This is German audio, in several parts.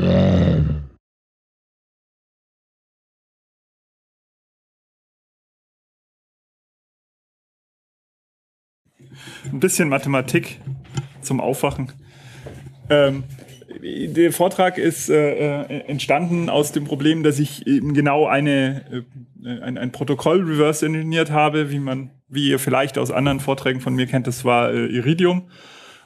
Ein bisschen Mathematik zum Aufwachen. Ähm, der Vortrag ist äh, äh, entstanden aus dem Problem, dass ich eben genau eine, äh, ein, ein, Protokoll reverse engineert habe, wie man, wie ihr vielleicht aus anderen Vorträgen von mir kennt, das war äh, Iridium.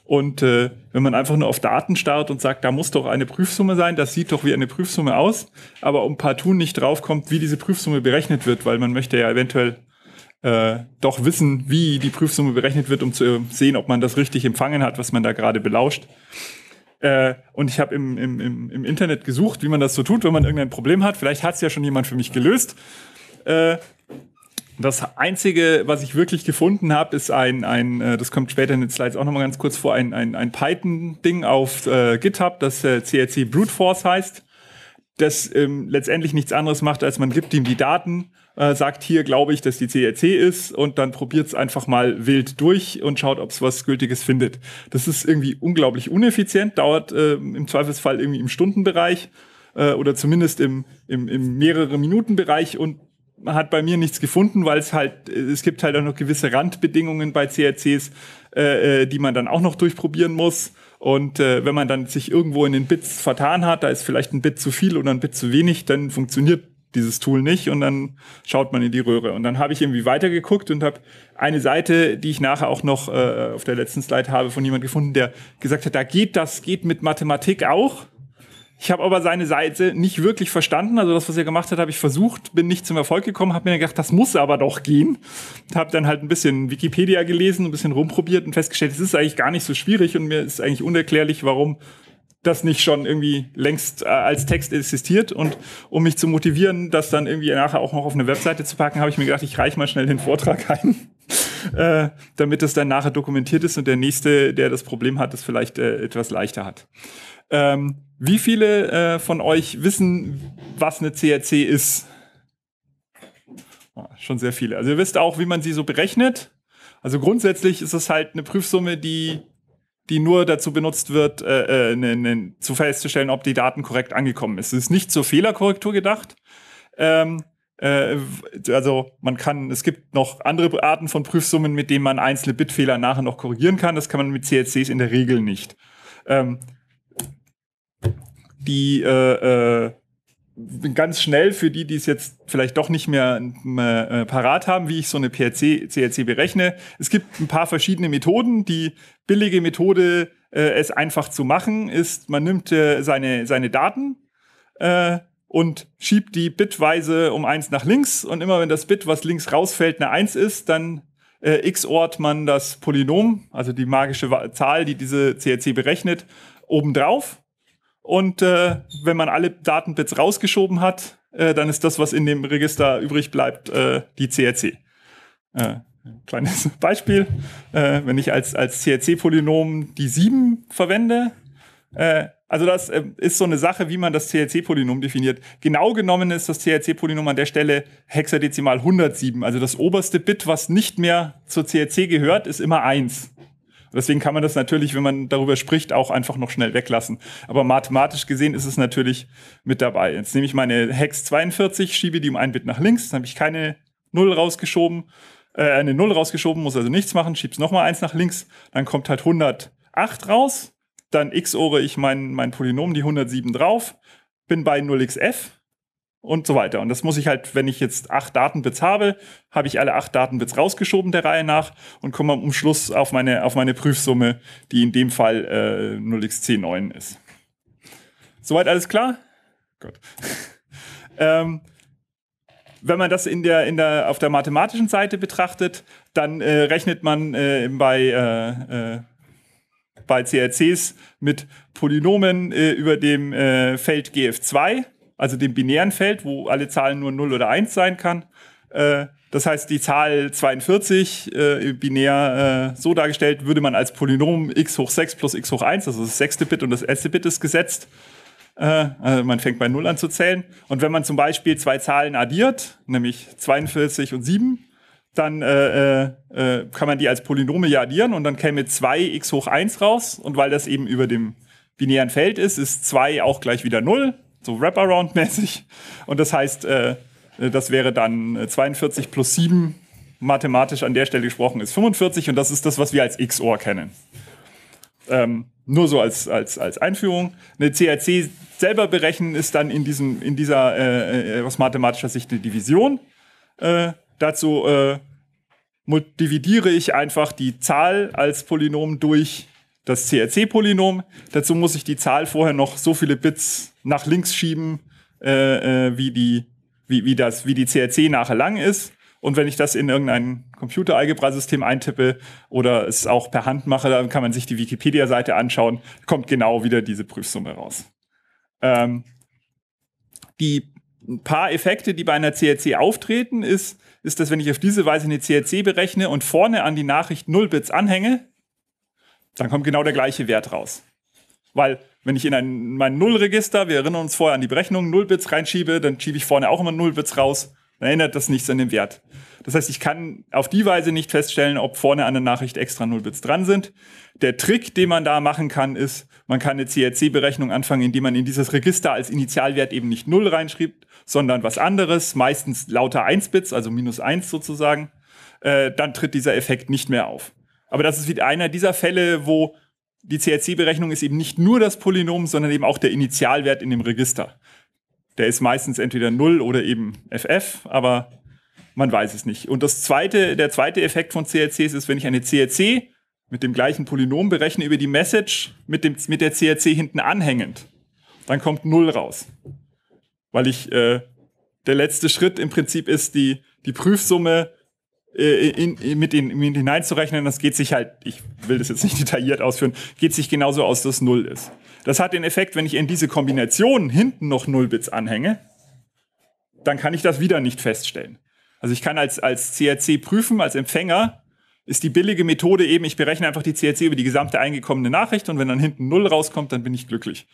Und äh, wenn man einfach nur auf Daten starrt und sagt, da muss doch eine Prüfsumme sein, das sieht doch wie eine Prüfsumme aus, aber um partout nicht draufkommt, wie diese Prüfsumme berechnet wird, weil man möchte ja eventuell äh, doch wissen, wie die Prüfsumme berechnet wird, um zu äh, sehen, ob man das richtig empfangen hat, was man da gerade belauscht. Äh, und ich habe im, im, im, im Internet gesucht, wie man das so tut, wenn man irgendein Problem hat. Vielleicht hat es ja schon jemand für mich gelöst. Äh, das einzige, was ich wirklich gefunden habe, ist ein, ein äh, das kommt später in den Slides auch nochmal ganz kurz vor, ein, ein, ein Python-Ding auf äh, GitHub, das äh, CLC Brute Force heißt, das ähm, letztendlich nichts anderes macht, als man gibt ihm die Daten, äh, sagt hier, glaube ich, dass die CLC ist und dann probiert es einfach mal wild durch und schaut, ob es was Gültiges findet. Das ist irgendwie unglaublich ineffizient, dauert äh, im Zweifelsfall irgendwie im Stundenbereich äh, oder zumindest im, im, im mehrere Minuten Bereich und man hat bei mir nichts gefunden, weil es halt, äh, es gibt halt auch noch gewisse Randbedingungen bei CRCs, äh, äh, die man dann auch noch durchprobieren muss. Und äh, wenn man dann sich irgendwo in den Bits vertan hat, da ist vielleicht ein Bit zu viel oder ein Bit zu wenig, dann funktioniert dieses Tool nicht und dann schaut man in die Röhre. Und dann habe ich irgendwie weitergeguckt und habe eine Seite, die ich nachher auch noch äh, auf der letzten Slide habe, von jemand gefunden, der gesagt hat, da geht das, geht mit Mathematik auch. Ich habe aber seine Seite nicht wirklich verstanden. Also das, was er gemacht hat, habe ich versucht, bin nicht zum Erfolg gekommen, habe mir gedacht, das muss aber doch gehen. Habe dann halt ein bisschen Wikipedia gelesen, ein bisschen rumprobiert und festgestellt, es ist eigentlich gar nicht so schwierig und mir ist eigentlich unerklärlich, warum das nicht schon irgendwie längst äh, als Text existiert. Und um mich zu motivieren, das dann irgendwie nachher auch noch auf eine Webseite zu packen, habe ich mir gedacht, ich reich mal schnell den Vortrag ein. Äh, damit das dann nachher dokumentiert ist und der nächste, der das Problem hat, das vielleicht äh, etwas leichter hat. Ähm, wie viele äh, von euch wissen, was eine CRC ist? Oh, schon sehr viele. Also ihr wisst auch, wie man sie so berechnet. Also grundsätzlich ist es halt eine Prüfsumme, die, die nur dazu benutzt wird, äh, äh ne, ne, zu festzustellen, ob die Daten korrekt angekommen ist. Es ist nicht zur Fehlerkorrektur gedacht. Ähm, äh, also man kann, es gibt noch andere Arten von Prüfsummen, mit denen man einzelne Bitfehler nachher noch korrigieren kann. Das kann man mit CRCs in der Regel nicht. Ähm, die äh, äh, ganz schnell für die, die es jetzt vielleicht doch nicht mehr äh, parat haben, wie ich so eine PRC, CRC berechne. Es gibt ein paar verschiedene Methoden. Die billige Methode, äh, es einfach zu machen, ist, man nimmt äh, seine, seine Daten äh, und schiebt die bitweise um eins nach links. Und immer wenn das Bit, was links rausfällt, eine Eins ist, dann äh, x man das Polynom, also die magische Zahl, die diese CRC berechnet, obendrauf. Und äh, wenn man alle Datenbits rausgeschoben hat, äh, dann ist das, was in dem Register übrig bleibt, äh, die CRC. Äh, kleines Beispiel. Äh, wenn ich als, als CRC-Polynom die 7 verwende, äh, also das ist so eine Sache, wie man das CRC-Polynom definiert. Genau genommen ist das CRC-Polynom an der Stelle hexadezimal 107. Also das oberste Bit, was nicht mehr zur CRC gehört, ist immer 1. Deswegen kann man das natürlich, wenn man darüber spricht, auch einfach noch schnell weglassen. Aber mathematisch gesehen ist es natürlich mit dabei. Jetzt nehme ich meine Hex 42, schiebe die um ein Bit nach links, dann habe ich keine Null rausgeschoben, äh, eine Null rausgeschoben, muss also nichts machen, schiebe es nochmal eins nach links, dann kommt halt 108 raus, dann x-ore ich mein, mein Polynom, die 107 drauf, bin bei 0xf, und so weiter. Und das muss ich halt, wenn ich jetzt acht Datenbits habe, habe ich alle acht Datenbits rausgeschoben der Reihe nach und komme am Schluss auf meine, auf meine Prüfsumme, die in dem Fall äh, 0x109 ist. Soweit alles klar? Gott. ähm, wenn man das in der, in der, auf der mathematischen Seite betrachtet, dann äh, rechnet man äh, bei, äh, äh bei CRCs mit Polynomen äh, über dem äh, Feld GF2 also dem binären Feld, wo alle Zahlen nur 0 oder 1 sein kann. Äh, das heißt, die Zahl 42 äh, binär äh, so dargestellt, würde man als Polynom x hoch 6 plus x hoch 1, also das sechste Bit und das erste Bit ist gesetzt. Äh, also man fängt bei 0 an zu zählen. Und wenn man zum Beispiel zwei Zahlen addiert, nämlich 42 und 7, dann äh, äh, äh, kann man die als Polynome ja addieren und dann käme 2x hoch 1 raus. Und weil das eben über dem binären Feld ist, ist 2 auch gleich wieder 0 so Wraparound-mäßig. Und das heißt, äh, das wäre dann 42 äh, plus 7 mathematisch an der Stelle gesprochen ist 45 und das ist das, was wir als XOR kennen. Ähm, nur so als, als, als Einführung. Eine CRC selber berechnen ist dann in, diesem, in dieser, äh, äh aus mathematischer Sicht, eine Division. Äh, dazu äh, dividiere ich einfach die Zahl als Polynom durch das CRC-Polynom. Dazu muss ich die Zahl vorher noch so viele Bits nach links schieben, äh, äh, wie, die, wie, wie, das, wie die CRC nachher lang ist. Und wenn ich das in irgendein computer algebra system eintippe oder es auch per Hand mache, dann kann man sich die Wikipedia-Seite anschauen, kommt genau wieder diese Prüfsumme raus. Ähm, die paar Effekte, die bei einer CRC auftreten, ist, ist, dass wenn ich auf diese Weise eine CRC berechne und vorne an die Nachricht 0 Bits anhänge, dann kommt genau der gleiche Wert raus. Weil wenn ich in ein, mein Nullregister, wir erinnern uns vorher an die Berechnung, Nullbits reinschiebe, dann schiebe ich vorne auch immer Nullbits raus, dann ändert das nichts an dem Wert. Das heißt, ich kann auf die Weise nicht feststellen, ob vorne an der Nachricht extra Nullbits dran sind. Der Trick, den man da machen kann, ist, man kann eine CRC-Berechnung anfangen, indem man in dieses Register als Initialwert eben nicht Null reinschreibt, sondern was anderes, meistens lauter 1-Bits, also minus 1 sozusagen. Äh, dann tritt dieser Effekt nicht mehr auf. Aber das ist wieder einer dieser Fälle, wo die CRC-Berechnung ist eben nicht nur das Polynom, sondern eben auch der Initialwert in dem Register. Der ist meistens entweder 0 oder eben FF, aber man weiß es nicht. Und das zweite, der zweite Effekt von CRCs ist, wenn ich eine CRC mit dem gleichen Polynom berechne über die Message mit, dem, mit der CRC hinten anhängend, dann kommt 0 raus. Weil ich, äh, der letzte Schritt im Prinzip ist die, die Prüfsumme äh, in, in, mit, den, mit hineinzurechnen, das geht sich halt, ich will das jetzt nicht detailliert ausführen, geht sich genauso aus, dass Null ist. Das hat den Effekt, wenn ich in diese Kombination hinten noch Bits anhänge, dann kann ich das wieder nicht feststellen. Also ich kann als, als CRC prüfen, als Empfänger, ist die billige Methode eben, ich berechne einfach die CRC über die gesamte eingekommene Nachricht und wenn dann hinten Null rauskommt, dann bin ich glücklich.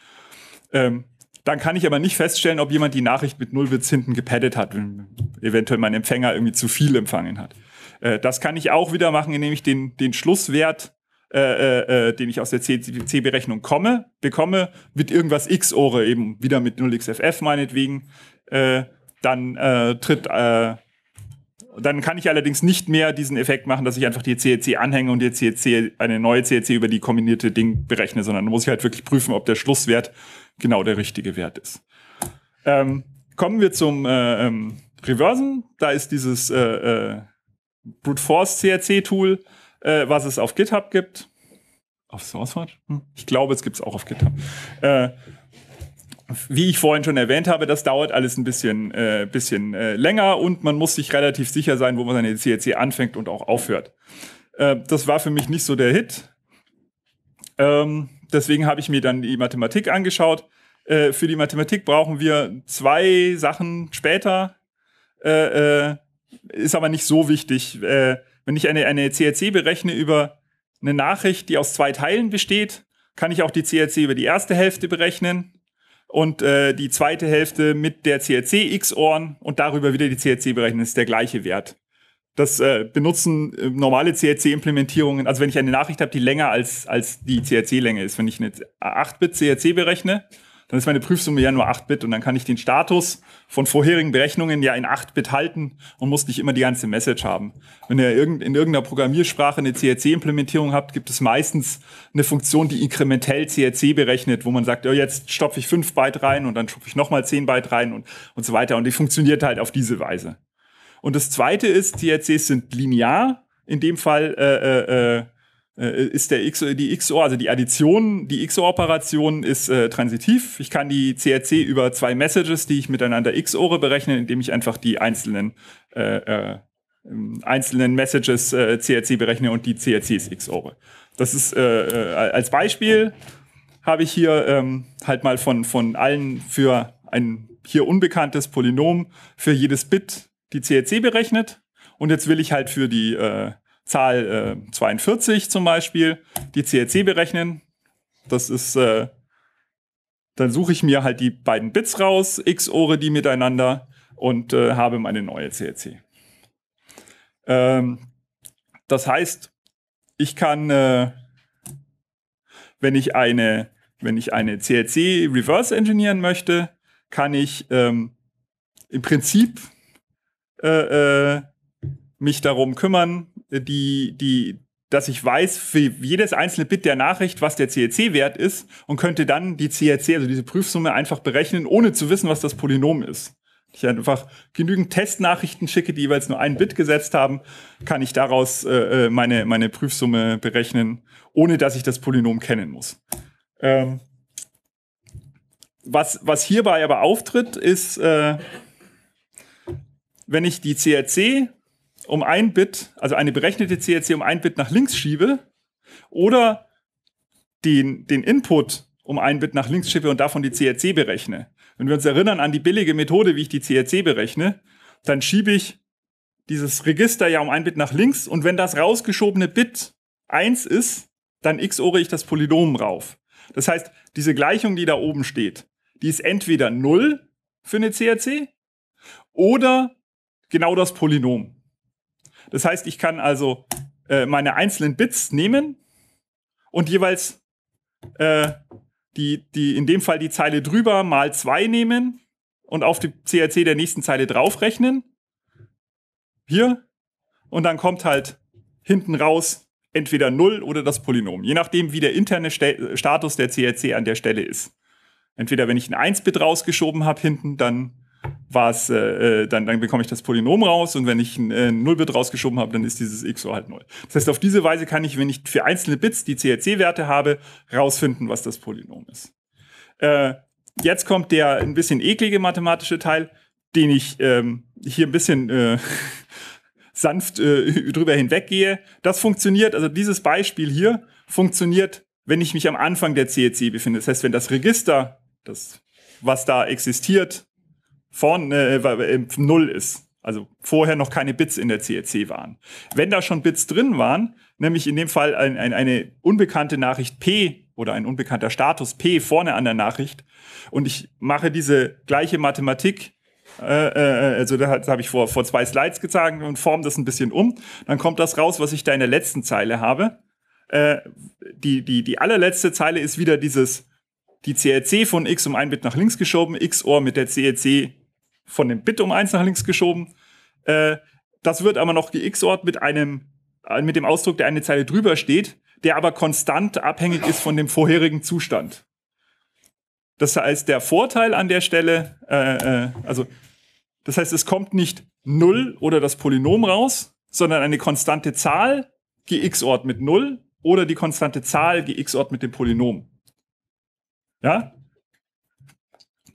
Ähm, dann kann ich aber nicht feststellen, ob jemand die Nachricht mit Bits hinten gepaddet hat, wenn eventuell mein Empfänger irgendwie zu viel empfangen hat. Äh, das kann ich auch wieder machen, indem ich den, den Schlusswert, äh, äh, äh den ich aus der cc berechnung komme, bekomme, mit irgendwas X-Ore, eben wieder mit 0xFF meinetwegen, äh, dann tritt dann kann ich allerdings nicht mehr diesen Effekt machen, dass ich einfach die CEC anhänge und die CEC, eine neue CEC über die kombinierte Ding berechne, sondern muss ich halt wirklich prüfen, ob der Schlusswert genau der richtige Wert ist. Ähm, kommen wir zum äh, ähm, Reversen. Da ist dieses äh, äh, Brute Force CRC Tool, äh, was es auf GitHub gibt. Auf SourceForge? Hm. Ich glaube, es gibt es auch auf GitHub. Äh, wie ich vorhin schon erwähnt habe, das dauert alles ein bisschen, äh, bisschen äh, länger und man muss sich relativ sicher sein, wo man seine CRC anfängt und auch aufhört. Äh, das war für mich nicht so der Hit. Ähm, deswegen habe ich mir dann die Mathematik angeschaut. Äh, für die Mathematik brauchen wir zwei Sachen später. Äh, äh, ist aber nicht so wichtig. Äh, wenn ich eine, eine CRC berechne über eine Nachricht, die aus zwei Teilen besteht, kann ich auch die CRC über die erste Hälfte berechnen und äh, die zweite Hälfte mit der CRC XORn und darüber wieder die CRC berechnen. Das ist der gleiche Wert. Das äh, benutzen äh, normale CRC-Implementierungen. Also wenn ich eine Nachricht habe, die länger als, als die CRC-Länge ist, wenn ich eine 8-Bit CRC berechne dann ist meine Prüfsumme ja nur 8-Bit und dann kann ich den Status von vorherigen Berechnungen ja in 8-Bit halten und muss nicht immer die ganze Message haben. Wenn ihr in irgendeiner Programmiersprache eine CRC-Implementierung habt, gibt es meistens eine Funktion, die inkrementell CRC e berechnet, wo man sagt, oh, jetzt stopfe ich 5 Byte rein und dann stopfe ich nochmal 10 Byte rein und, und so weiter. Und die funktioniert halt auf diese Weise. Und das zweite ist, CRCs sind linear, in dem Fall äh, äh, äh äh, ist der XOR, die XOR, also die Addition, die XOR-Operation ist äh, transitiv. Ich kann die CRC über zwei Messages, die ich miteinander XORe berechne, indem ich einfach die einzelnen, äh, äh, ähm, einzelnen Messages CRC äh, berechne und die CRCs XORe. Das ist äh, als Beispiel habe ich hier ähm, halt mal von, von allen für ein hier unbekanntes Polynom für jedes Bit die CRC berechnet. Und jetzt will ich halt für die Zahl äh, 42 zum Beispiel, die CLC berechnen. Das ist, äh, dann suche ich mir halt die beiden Bits raus, x XORe die miteinander und äh, habe meine neue CLC. Ähm, das heißt, ich kann, äh, wenn ich eine, wenn ich eine CLC reverse engineeren möchte, kann ich ähm, im Prinzip äh, äh, mich darum kümmern, die, die, dass ich weiß für jedes einzelne Bit der Nachricht, was der crc wert ist und könnte dann die CRC, also diese Prüfsumme, einfach berechnen, ohne zu wissen, was das Polynom ist. Ich einfach genügend Testnachrichten schicke, die jeweils nur ein Bit gesetzt haben, kann ich daraus äh, äh meine, meine Prüfsumme berechnen, ohne dass ich das Polynom kennen muss. Ähm, was, was hierbei aber auftritt, ist, äh, wenn ich die CRC um ein Bit, also eine berechnete CRC um ein Bit nach links schiebe oder den, den Input um ein Bit nach links schiebe und davon die CRC berechne. Wenn wir uns erinnern an die billige Methode, wie ich die CRC berechne, dann schiebe ich dieses Register ja um ein Bit nach links und wenn das rausgeschobene Bit 1 ist, dann xore ich das Polynom rauf. Das heißt, diese Gleichung, die da oben steht, die ist entweder 0 für eine CRC oder genau das Polynom. Das heißt, ich kann also äh, meine einzelnen Bits nehmen und jeweils äh, die, die, in dem Fall die Zeile drüber mal 2 nehmen und auf die CRC der nächsten Zeile draufrechnen. Hier. Und dann kommt halt hinten raus entweder 0 oder das Polynom, je nachdem, wie der interne Ste Status der CRC an der Stelle ist. Entweder wenn ich ein 1-Bit rausgeschoben habe hinten, dann was, äh, äh, dann, dann bekomme ich das Polynom raus und wenn ich ein äh, Nullbit rausgeschoben habe, dann ist dieses XOR halt 0. Das heißt, auf diese Weise kann ich, wenn ich für einzelne Bits die CRC-Werte habe, rausfinden, was das Polynom ist. Äh, jetzt kommt der ein bisschen eklige mathematische Teil, den ich ähm, hier ein bisschen äh, sanft äh, drüber hinweggehe. Das funktioniert, also dieses Beispiel hier funktioniert, wenn ich mich am Anfang der CEC befinde. Das heißt, wenn das Register, das, was da existiert, vorne äh, null ist. Also vorher noch keine Bits in der CRC waren. Wenn da schon Bits drin waren, nämlich in dem Fall ein, ein, eine unbekannte Nachricht P oder ein unbekannter Status P vorne an der Nachricht und ich mache diese gleiche Mathematik äh, äh, also das habe ich vor, vor zwei Slides gezeigt und forme das ein bisschen um. Dann kommt das raus, was ich da in der letzten Zeile habe. Äh, die, die, die allerletzte Zeile ist wieder dieses, die CRC von x um ein Bit nach links geschoben, XOR mit der CRC von dem Bit um eins nach links geschoben. Äh, das wird aber noch gexort mit einem, äh, mit dem Ausdruck, der eine Zeile drüber steht, der aber konstant abhängig ist von dem vorherigen Zustand. Das heißt, der Vorteil an der Stelle, äh, äh also das heißt, es kommt nicht 0 oder das Polynom raus, sondern eine konstante Zahl gxort mit 0 oder die konstante Zahl gxort mit dem Polynom. Ja?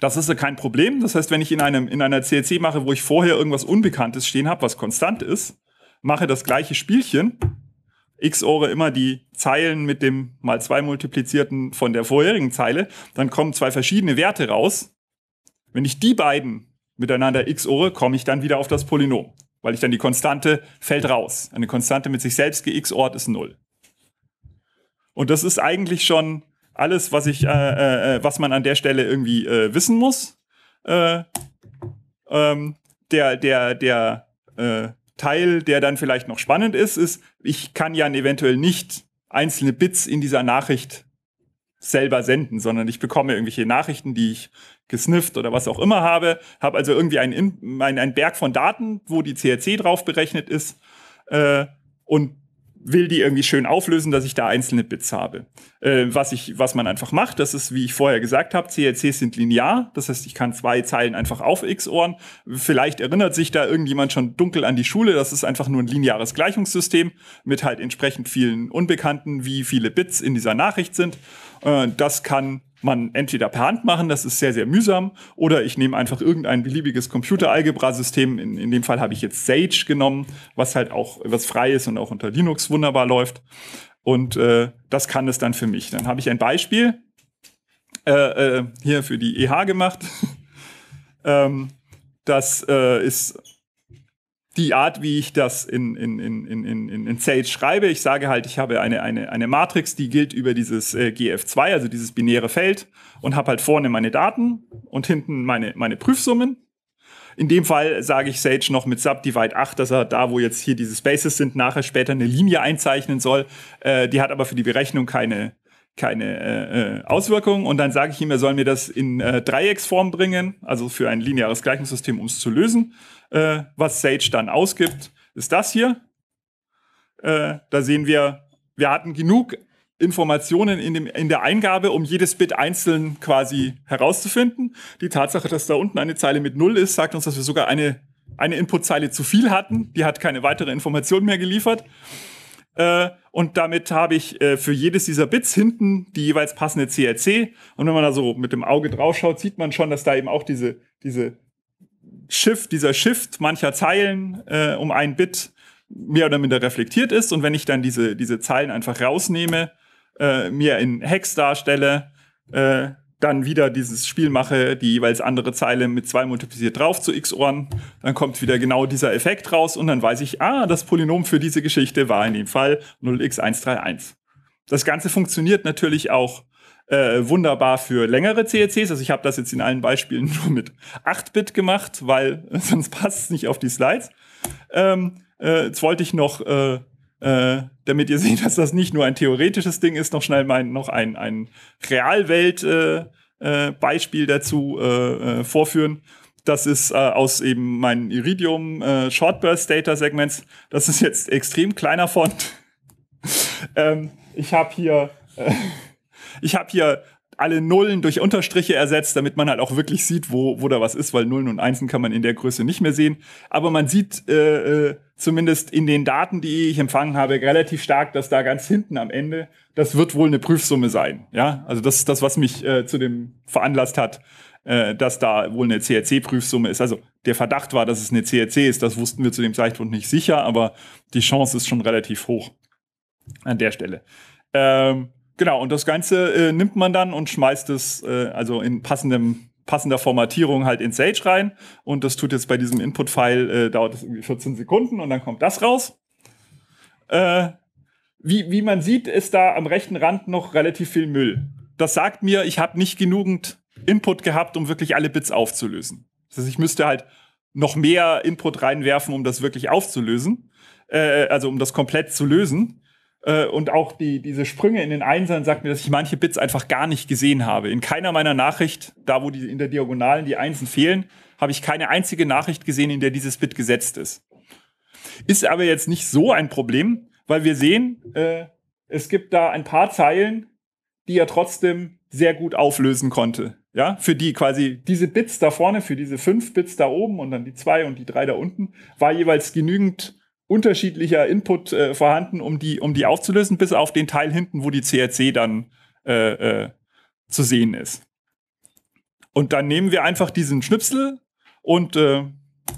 Das ist ja kein Problem. Das heißt, wenn ich in, einem, in einer CLC mache, wo ich vorher irgendwas Unbekanntes stehen habe, was konstant ist, mache das gleiche Spielchen, x XORe immer die Zeilen mit dem mal zwei multiplizierten von der vorherigen Zeile, dann kommen zwei verschiedene Werte raus. Wenn ich die beiden miteinander x XORe, komme ich dann wieder auf das Polynom, weil ich dann die Konstante fällt raus. Eine Konstante mit sich selbst gexort ist 0. Und das ist eigentlich schon alles, was ich, äh, äh, äh, was man an der Stelle irgendwie äh, wissen muss. Äh, ähm, der, der, der äh, Teil, der dann vielleicht noch spannend ist, ist, ich kann ja eventuell nicht einzelne Bits in dieser Nachricht selber senden, sondern ich bekomme irgendwelche Nachrichten, die ich gesnifft oder was auch immer habe, habe also irgendwie einen, einen, einen Berg von Daten, wo die CRC drauf berechnet ist äh, und will die irgendwie schön auflösen, dass ich da einzelne Bits habe. Äh, was, ich, was man einfach macht, das ist, wie ich vorher gesagt habe, CLCs sind linear. Das heißt, ich kann zwei Zeilen einfach auf XORen. Vielleicht erinnert sich da irgendjemand schon dunkel an die Schule. Das ist einfach nur ein lineares Gleichungssystem mit halt entsprechend vielen Unbekannten, wie viele Bits in dieser Nachricht sind. Äh, das kann man entweder per Hand machen, das ist sehr, sehr mühsam, oder ich nehme einfach irgendein beliebiges computer algebra system In, in dem Fall habe ich jetzt Sage genommen, was halt auch was frei ist und auch unter Linux wunderbar läuft. Und äh, das kann es dann für mich. Dann habe ich ein Beispiel äh, äh, hier für die EH gemacht. ähm, das äh, ist die Art, wie ich das in, in, in, in, in, in Sage schreibe. Ich sage halt, ich habe eine, eine, eine Matrix, die gilt über dieses äh, GF2, also dieses binäre Feld, und habe halt vorne meine Daten und hinten meine, meine Prüfsummen. In dem Fall sage ich Sage noch mit Subdivide 8, dass er da, wo jetzt hier diese Spaces sind, nachher später eine Linie einzeichnen soll. Äh, die hat aber für die Berechnung keine, keine äh, äh, Auswirkungen und dann sage ich ihm, er soll mir das in äh, Dreiecksform bringen, also für ein lineares Gleichungssystem, um es zu lösen. Äh, was Sage dann ausgibt, ist das hier. Äh, da sehen wir, wir hatten genug Informationen in, dem, in der Eingabe, um jedes Bit einzeln quasi herauszufinden. Die Tatsache, dass da unten eine Zeile mit Null ist, sagt uns, dass wir sogar eine, eine Inputzeile zu viel hatten. Die hat keine weitere Information mehr geliefert. Äh, und damit habe ich äh, für jedes dieser Bits hinten die jeweils passende CRC. Und wenn man da so mit dem Auge draufschaut, sieht man schon, dass da eben auch diese, diese Shift, dieser Shift mancher Zeilen äh, um ein Bit mehr oder minder reflektiert ist. Und wenn ich dann diese, diese Zeilen einfach rausnehme, äh, mir in Hex darstelle, äh, dann wieder dieses Spiel mache, die jeweils andere Zeile mit zwei multipliziert drauf zu x-Ohren, dann kommt wieder genau dieser Effekt raus und dann weiß ich, ah, das Polynom für diese Geschichte war in dem Fall 0x131. Das Ganze funktioniert natürlich auch äh, wunderbar für längere CECs. Also ich habe das jetzt in allen Beispielen nur mit 8-Bit gemacht, weil sonst passt es nicht auf die Slides. Ähm, äh, jetzt wollte ich noch äh, äh, damit ihr seht, dass das nicht nur ein theoretisches Ding ist, noch schnell mein, noch ein, ein Realwelt-Beispiel äh, äh, dazu äh, äh, vorführen. Das ist aus eben meinen Iridium Shortburst Data Segments. Das ist jetzt extrem kleiner Font. ähm, ich habe hier, ich habe hier alle Nullen durch Unterstriche ersetzt, damit man halt auch wirklich sieht, wo, wo da was ist, weil Nullen und Einsen kann man in der Größe nicht mehr sehen. Aber man sieht äh, äh, zumindest in den Daten, die ich empfangen habe, relativ stark, dass da ganz hinten am Ende, das wird wohl eine Prüfsumme sein. Ja, also das ist das, was mich äh, zu dem veranlasst hat, äh, dass da wohl eine CRC-Prüfsumme ist. Also der Verdacht war, dass es eine CRC ist, das wussten wir zu dem Zeitpunkt nicht sicher, aber die Chance ist schon relativ hoch an der Stelle. Ähm, Genau, und das Ganze äh, nimmt man dann und schmeißt es äh, also in passendem, passender Formatierung halt in Sage rein. Und das tut jetzt bei diesem Input-File, äh, dauert es irgendwie 14 Sekunden und dann kommt das raus. Äh, wie, wie man sieht, ist da am rechten Rand noch relativ viel Müll. Das sagt mir, ich habe nicht genügend Input gehabt, um wirklich alle Bits aufzulösen. Das heißt, ich müsste halt noch mehr Input reinwerfen, um das wirklich aufzulösen. Äh, also um das komplett zu lösen. Äh, und auch die, diese Sprünge in den Einsern sagt mir, dass ich manche Bits einfach gar nicht gesehen habe. In keiner meiner Nachricht, da wo die, in der Diagonalen die Einsen fehlen, habe ich keine einzige Nachricht gesehen, in der dieses Bit gesetzt ist. Ist aber jetzt nicht so ein Problem, weil wir sehen, äh, es gibt da ein paar Zeilen, die er trotzdem sehr gut auflösen konnte. Ja, für die quasi diese Bits da vorne, für diese fünf Bits da oben und dann die zwei und die drei da unten, war jeweils genügend unterschiedlicher Input äh, vorhanden, um die, um die aufzulösen, bis auf den Teil hinten, wo die CRC dann äh, äh, zu sehen ist. Und dann nehmen wir einfach diesen Schnipsel und äh,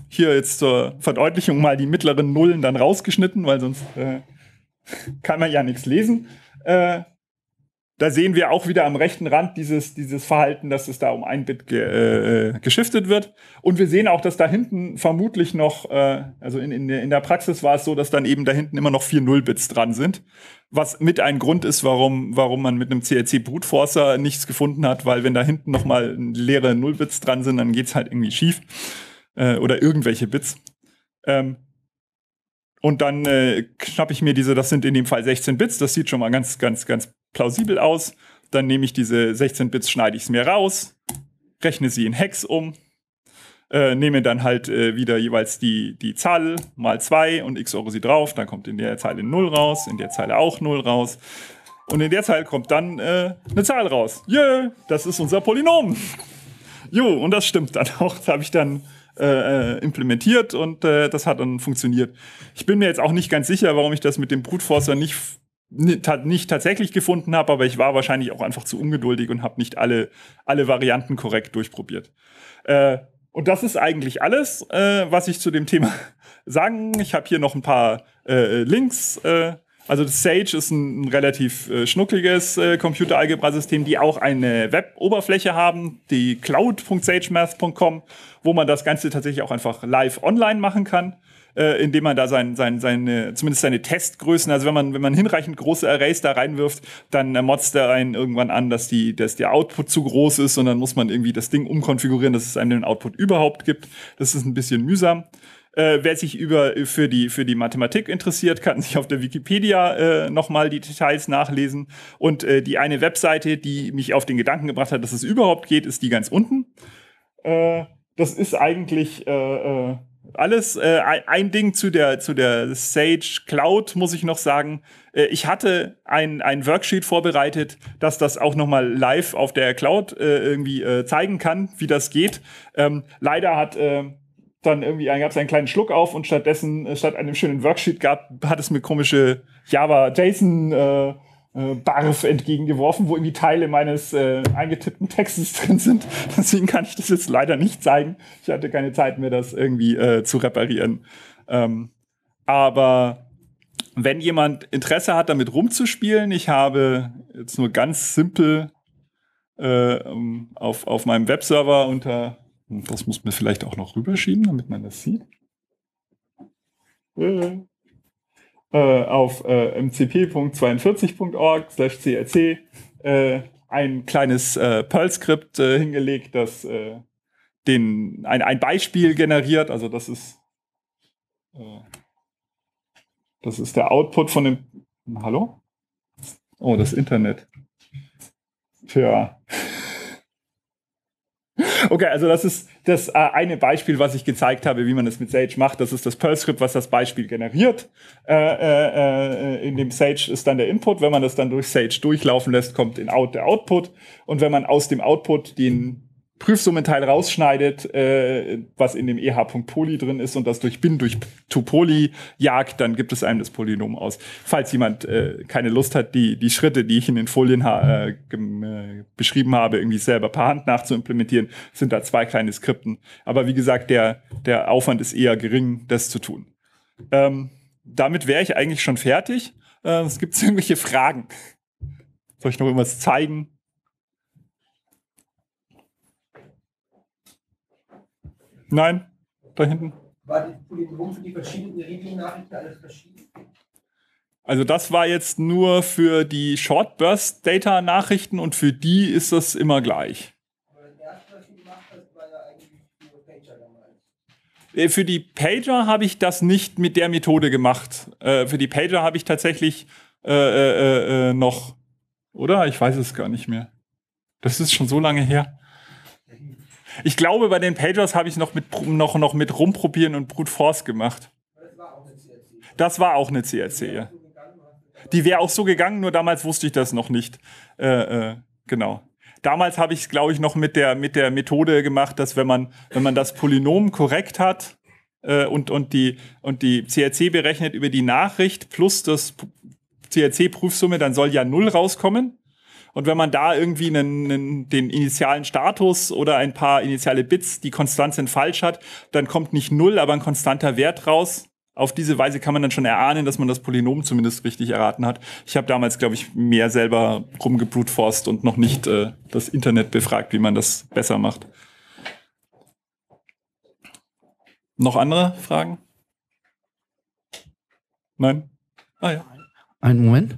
hier jetzt zur Verdeutlichung mal die mittleren Nullen dann rausgeschnitten, weil sonst äh, kann man ja nichts lesen. Äh, da sehen wir auch wieder am rechten Rand dieses, dieses Verhalten, dass es da um ein Bit ge, äh, äh geschiftet wird. Und wir sehen auch, dass da hinten vermutlich noch, äh, also in, in, in der Praxis war es so, dass dann eben da hinten immer noch vier Null-Bits dran sind. Was mit ein Grund ist, warum, warum man mit einem clc Brutforcer nichts gefunden hat, weil wenn da hinten nochmal leere Null-Bits dran sind, dann geht es halt irgendwie schief. Äh, oder irgendwelche Bits. Ähm, und dann äh, schnappe ich mir diese, das sind in dem Fall 16 Bits, das sieht schon mal ganz, ganz, ganz plausibel aus. Dann nehme ich diese 16-Bits, schneide ich es mir raus, rechne sie in Hex um, äh, nehme dann halt äh, wieder jeweils die, die Zahl mal 2 und x Euro sie drauf. Dann kommt in der Zeile 0 raus, in der Zeile auch 0 raus. Und in der Zeile kommt dann äh, eine Zahl raus. Jö, das ist unser Polynom. jo, und das stimmt dann auch. Das habe ich dann äh, äh, implementiert und äh, das hat dann funktioniert. Ich bin mir jetzt auch nicht ganz sicher, warum ich das mit dem Brute Forcer nicht nicht tatsächlich gefunden habe, aber ich war wahrscheinlich auch einfach zu ungeduldig und habe nicht alle, alle Varianten korrekt durchprobiert. Äh, und das ist eigentlich alles, äh, was ich zu dem Thema sagen. Ich habe hier noch ein paar äh, Links. Äh, also Sage ist ein, ein relativ äh, schnuckliges äh, Computeralgebra-System, die auch eine Web-Oberfläche haben, die cloud.sagemath.com, wo man das Ganze tatsächlich auch einfach live online machen kann äh, indem man da sein, sein, seine, zumindest seine Testgrößen, also wenn man, wenn man hinreichend große Arrays da reinwirft, dann äh, motzt er einen irgendwann an, dass, die, dass der Output zu groß ist und dann muss man irgendwie das Ding umkonfigurieren, dass es einem den Output überhaupt gibt. Das ist ein bisschen mühsam. Äh, wer sich über, für, die, für die Mathematik interessiert, kann sich auf der Wikipedia äh, nochmal die Details nachlesen. Und äh, die eine Webseite, die mich auf den Gedanken gebracht hat, dass es überhaupt geht, ist die ganz unten. Äh, das ist eigentlich äh, äh, alles äh, ein Ding zu der, zu der Sage Cloud, muss ich noch sagen. Äh, ich hatte ein, ein Worksheet vorbereitet, dass das auch nochmal live auf der Cloud äh, irgendwie äh, zeigen kann, wie das geht. Ähm, leider hat äh, dann irgendwie gab es einen kleinen Schluck auf und stattdessen, äh, statt einem schönen Worksheet gab, hat es mir komische Java, JSON, äh, äh, Barf entgegengeworfen, wo irgendwie Teile meines äh, eingetippten Textes drin sind. Deswegen kann ich das jetzt leider nicht zeigen. Ich hatte keine Zeit mehr, das irgendwie äh, zu reparieren. Ähm, aber wenn jemand Interesse hat, damit rumzuspielen, ich habe jetzt nur ganz simpel äh, ähm, auf, auf meinem Webserver unter, hm, das muss man vielleicht auch noch rüberschieben, damit man das sieht. Mhm. Äh, auf äh, mcp.42.org slash clc äh, ein kleines äh, Perl-Skript äh, hingelegt, das äh, den, ein, ein Beispiel generiert. Also das ist, das ist der Output von dem... Hallo? Oh, das Internet. Tja. Okay, also das ist das äh, eine Beispiel, was ich gezeigt habe, wie man das mit Sage macht. Das ist das Perl-Script, was das Beispiel generiert. Äh, äh, äh, in dem Sage ist dann der Input. Wenn man das dann durch Sage durchlaufen lässt, kommt in Out der Output. Und wenn man aus dem Output den Prüfsummenteil rausschneidet, äh, was in dem eh.poly drin ist und das durch bin durch to poly jagt, dann gibt es einem das Polynom aus. Falls jemand äh, keine Lust hat, die, die Schritte, die ich in den Folien ha äh, äh, beschrieben habe, irgendwie selber per Hand nachzuimplementieren, sind da zwei kleine Skripten. Aber wie gesagt, der, der Aufwand ist eher gering, das zu tun. Ähm, damit wäre ich eigentlich schon fertig. Äh, es gibt irgendwelche Fragen. Soll ich noch irgendwas zeigen? Nein, da hinten. War die Politik für die verschiedenen Review-Nachrichten alles verschieden? Also das war jetzt nur für die Short Burst Data Nachrichten und für die ist das immer gleich. Für die Pager habe ich das nicht mit der Methode gemacht. Äh, für die Pager habe ich tatsächlich äh, äh, äh, äh noch, oder? Ich weiß es gar nicht mehr. Das ist schon so lange her. Ich glaube, bei den Pagers habe ich noch mit, noch, noch mit rumprobieren und Brute Force gemacht. Das war auch eine CRC. Ja. Die wäre auch so gegangen, nur damals wusste ich das noch nicht. Äh, äh, genau. Damals habe ich es, glaube ich, noch mit der, mit der Methode gemacht, dass wenn man, wenn man das Polynom korrekt hat äh, und, und, die, und die CRC berechnet über die Nachricht plus das CRC-Prüfsumme, dann soll ja 0 rauskommen. Und wenn man da irgendwie einen, einen, den initialen Status oder ein paar initiale Bits, die konstant sind, falsch hat, dann kommt nicht null, aber ein konstanter Wert raus. Auf diese Weise kann man dann schon erahnen, dass man das Polynom zumindest richtig erraten hat. Ich habe damals, glaube ich, mehr selber rumgebrutforst und noch nicht äh, das Internet befragt, wie man das besser macht. Noch andere Fragen? Nein? Ah ja. Einen Moment.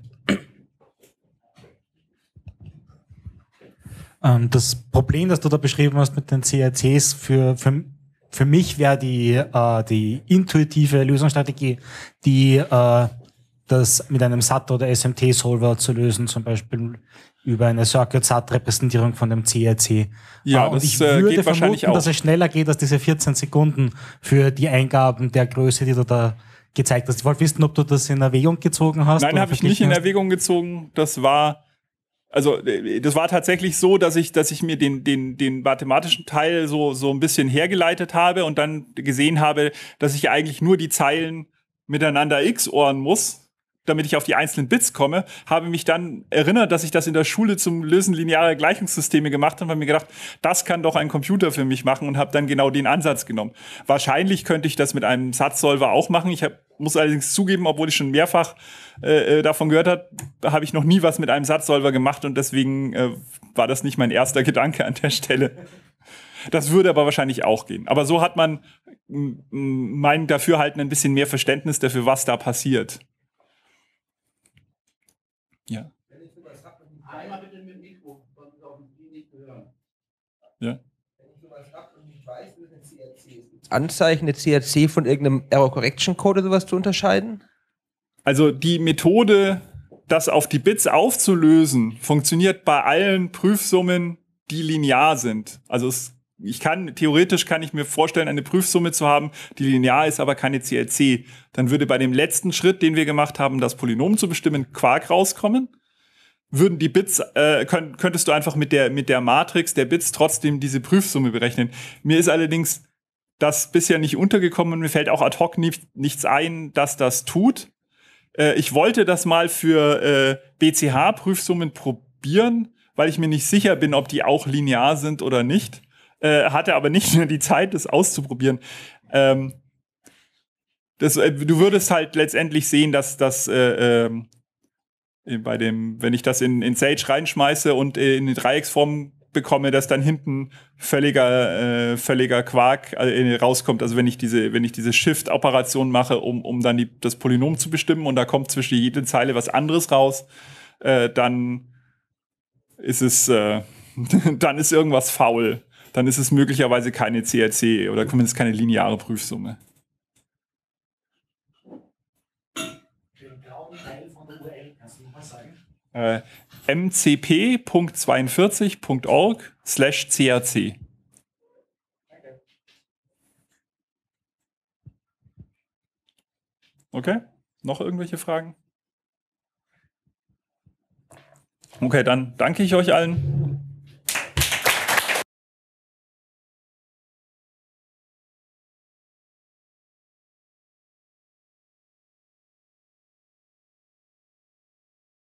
Ähm, das Problem, das du da beschrieben hast mit den CRCs, für, für, für mich wäre die, äh, die intuitive Lösungsstrategie, die äh, das mit einem SAT oder SMT-Solver zu lösen, zum Beispiel über eine Circuit-SAT-Repräsentierung von dem CRC. Ja, äh, das ich äh, würde geht vermuten, wahrscheinlich auch. dass es schneller geht als diese 14 Sekunden für die Eingaben der Größe, die du da gezeigt hast. Ich wollte wissen, ob du das in Erwägung gezogen hast. Nein, habe ich nicht in Erwägung gezogen. Das war also äh, das war tatsächlich so, dass ich, dass ich mir den, den, den mathematischen Teil so, so ein bisschen hergeleitet habe und dann gesehen habe, dass ich eigentlich nur die Zeilen miteinander x-ohren muss, damit ich auf die einzelnen Bits komme, habe mich dann erinnert, dass ich das in der Schule zum Lösen linearer Gleichungssysteme gemacht habe und mir gedacht, das kann doch ein Computer für mich machen und habe dann genau den Ansatz genommen. Wahrscheinlich könnte ich das mit einem Satzsolver auch machen. Ich habe muss allerdings zugeben, obwohl ich schon mehrfach äh, äh davon gehört habe, habe ich noch nie was mit einem Satzsolver gemacht und deswegen äh, war das nicht mein erster Gedanke an der Stelle. Das würde aber wahrscheinlich auch gehen. Aber so hat man mein Dafürhalten ein bisschen mehr Verständnis dafür, was da passiert. Ja. Ja. Anzeichen, eine CRC von irgendeinem Error Correction Code oder sowas zu unterscheiden? Also die Methode, das auf die Bits aufzulösen, funktioniert bei allen Prüfsummen, die linear sind. Also es, ich kann, theoretisch kann ich mir vorstellen, eine Prüfsumme zu haben, die linear ist, aber keine CLC. Dann würde bei dem letzten Schritt, den wir gemacht haben, das Polynom zu bestimmen, Quark rauskommen. Würden die Bits, äh, könntest du einfach mit der, mit der Matrix der Bits trotzdem diese Prüfsumme berechnen. Mir ist allerdings das bisher nicht untergekommen mir fällt auch ad hoc nicht, nichts ein, dass das tut. Äh, ich wollte das mal für äh, BCH-Prüfsummen probieren, weil ich mir nicht sicher bin, ob die auch linear sind oder nicht. Äh, hatte aber nicht mehr die Zeit, das auszuprobieren. Ähm, das, äh, du würdest halt letztendlich sehen, dass das äh, ähm, bei dem, wenn ich das in, in Sage reinschmeiße und äh, in die Dreiecksform bekomme, dass dann hinten völliger, äh, völliger Quark äh, rauskommt. Also wenn ich diese, wenn ich diese Shift-Operation mache, um, um dann die, das Polynom zu bestimmen und da kommt zwischen jede Zeile was anderes raus, äh, dann ist es, äh, dann ist irgendwas faul. Dann ist es möglicherweise keine CRC oder zumindest keine lineare Prüfsumme. Den blauen Teil von der URL kannst du nochmal sagen? mcp.42.org slash crc. Okay, noch irgendwelche Fragen? Okay, dann danke ich euch allen.